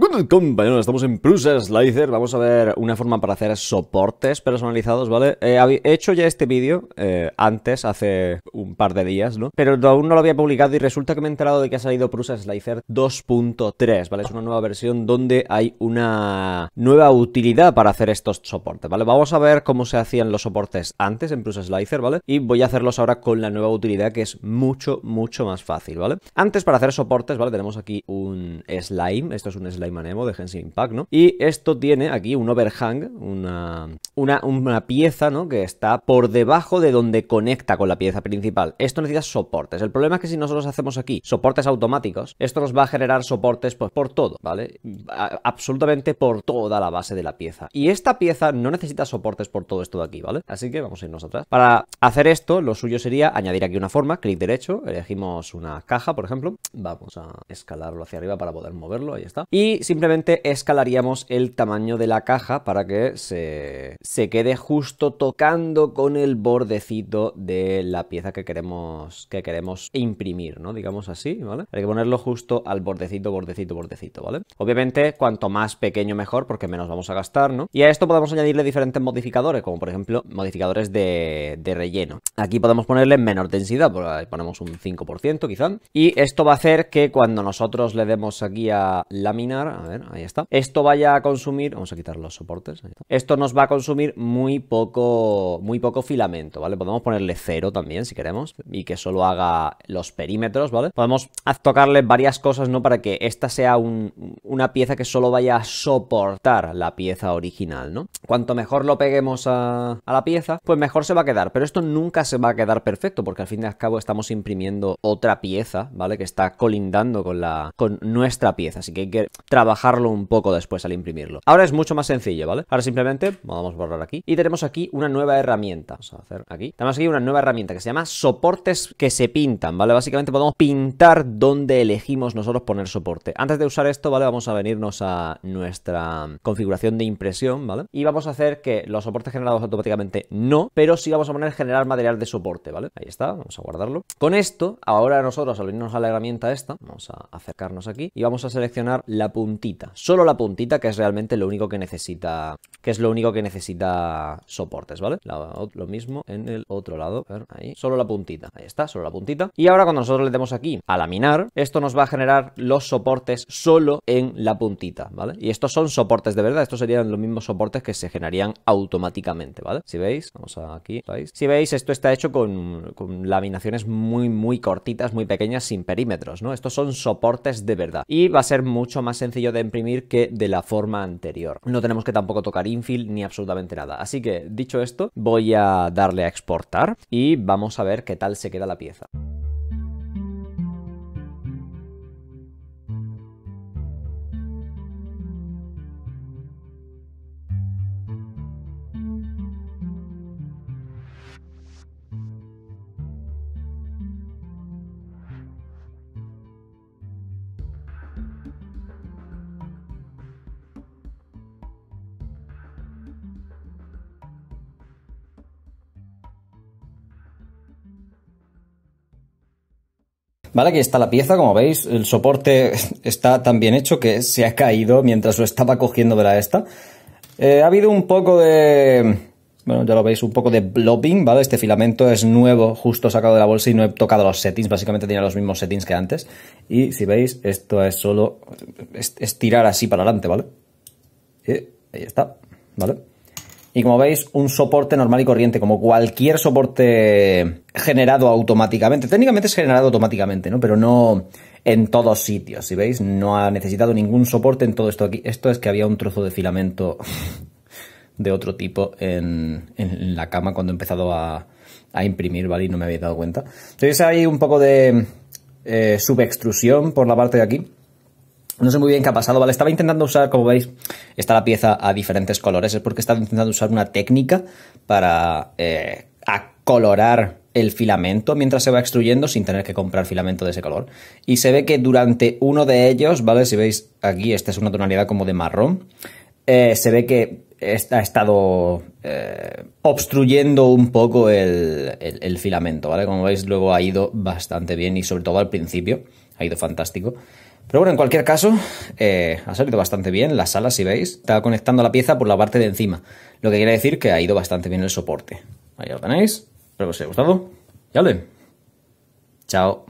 Bueno, compañeros, estamos en Prusa Slicer, vamos a ver una forma para hacer soportes personalizados, ¿vale? Eh, he hecho ya este vídeo eh, antes, hace un par de días, ¿no? Pero aún no lo había publicado y resulta que me he enterado de que ha salido Prusa Slicer 2.3, ¿vale? Es una nueva versión donde hay una nueva utilidad para hacer estos soportes, ¿vale? Vamos a ver cómo se hacían los soportes antes en Prusa Slicer, ¿vale? Y voy a hacerlos ahora con la nueva utilidad que es mucho, mucho más fácil, ¿vale? Antes para hacer soportes, ¿vale? Tenemos aquí un slime, esto es un slime Manemo de Genshin Impact, ¿no? Y esto tiene aquí un overhang, una, una, una pieza, ¿no? Que está por debajo de donde conecta con la pieza principal. Esto necesita soportes. El problema es que si nosotros hacemos aquí soportes automáticos, esto nos va a generar soportes pues, por todo, ¿vale? absolutamente por toda la base de la pieza. Y esta pieza no necesita soportes por todo esto de aquí, ¿vale? Así que vamos a irnos atrás. Para hacer esto, lo suyo sería añadir aquí una forma, clic derecho, elegimos una caja, por ejemplo. Vamos a escalarlo hacia arriba para poder moverlo, ahí está. Y simplemente escalaríamos el tamaño de la caja para que se, se quede justo tocando con el bordecito de la pieza que queremos, que queremos imprimir, ¿no? Digamos así, ¿vale? Hay que ponerlo justo al bordecito, bordecito, bordecito, ¿vale? Obviamente, cuanto más pequeño mejor, porque menos vamos a gastar, ¿no? Y a esto podemos añadirle diferentes modificadores, como por ejemplo, modificadores de, relleno. Aquí podemos ponerle menor densidad, ponemos un 5% quizá, y esto va a hacer que cuando nosotros le demos aquí a lámina a ver, ahí está. Esto vaya a consumir, vamos a quitar los soportes, esto nos va a consumir muy poco, muy poco filamento, ¿vale? Podemos ponerle cero también si queremos y que solo haga los perímetros, ¿vale? Podemos tocarle varias cosas, ¿no? Para que esta sea una pieza que solo vaya a soportar la pieza original, ¿no? Cuanto mejor lo peguemos a, la pieza, pues mejor se va a quedar, pero esto nunca se va a quedar perfecto porque al fin y al cabo estamos imprimiendo otra pieza, ¿vale? Que está colindando con la con nuestra pieza, así que hay que trabajarlo un poco después al imprimirlo. Ahora es mucho más sencillo, ¿vale? Ahora simplemente vamos a borrar aquí y tenemos aquí una nueva herramienta. Vamos a hacer aquí. Tenemos aquí una nueva herramienta que se llama soportes que se pintan, ¿vale? Básicamente podemos pintar donde elegimos nosotros poner soporte. Antes de usar esto, ¿vale? Vamos a venirnos a nuestra configuración de impresión, ¿vale? Y vamos a hacer que los soportes generados automáticamente no, pero sí vamos a poner generar material de soporte, ¿vale? Ahí está, vamos a guardarlo. Con esto, ahora nosotros al venirnos a la herramienta esta, vamos a acercarnos aquí y vamos a seleccionar la puntita, solo la puntita que es realmente lo único que necesita, que es lo único que necesita soportes, ¿vale? lo mismo en el otro lado, ahí, solo la puntita, ahí está, solo la puntita. Y ahora cuando nosotros le demos aquí a laminar, esto nos va a generar los soportes solo en la puntita, ¿vale? Y estos son soportes de verdad, estos serían los mismos soportes que se generarían automáticamente, ¿vale? Si veis, vamos aquí, ¿veis? Si veis, esto está hecho con, con laminaciones muy, muy cortitas, muy pequeñas, sin perímetros, ¿no? Estos son soportes de verdad. Y va a ser mucho más sencillo sencillo de imprimir que de la forma anterior. No tenemos que tampoco tocar infill ni absolutamente nada. Así que, dicho esto, voy a darle a exportar y vamos a ver qué tal se queda la pieza. Vale, aquí está la pieza, como veis, el soporte está tan bien hecho que se ha caído mientras lo estaba cogiendo de la esta. Eh, ha habido un poco de... Bueno, ya lo veis, un poco de blobbing, ¿vale? Este filamento es nuevo, justo sacado de la bolsa y no he tocado los settings, básicamente tenía los mismos settings que antes. Y si veis, esto es solo estirar así para adelante, ¿vale? Eh, ahí está, ¿vale? y como veis un soporte normal y corriente, como cualquier soporte generado automáticamente. Técnicamente es generado automáticamente, ¿no? Pero no en todos sitios, si veis, no ha necesitado ningún soporte en todo esto aquí. Esto es que había un trozo de filamento de otro tipo en, en la cama cuando he empezado a, imprimir, ¿vale? Y no me había dado cuenta. Entonces hay un poco de eh, subextrusión por la parte de aquí no sé muy bien qué ha pasado, ¿vale? Estaba intentando usar, como veis, está la pieza a diferentes colores. Es porque estaba intentando usar una técnica para eh, colorar acolorar el filamento mientras se va extruyendo sin tener que comprar filamento de ese color. Y se ve que durante uno de ellos, ¿vale? Si veis aquí, esta es una tonalidad como de marrón. Eh, se ve que ha estado eh, obstruyendo un poco el, filamento, ¿vale? Como veis, luego ha ido bastante bien y sobre todo al principio ha ido fantástico. Pero bueno, en cualquier caso, eh, ha salido bastante bien la sala, si veis. Está conectando la pieza por la parte de encima. Lo que quiere decir que ha ido bastante bien el soporte. Ahí lo tenéis. Espero que os haya gustado. Y Chao.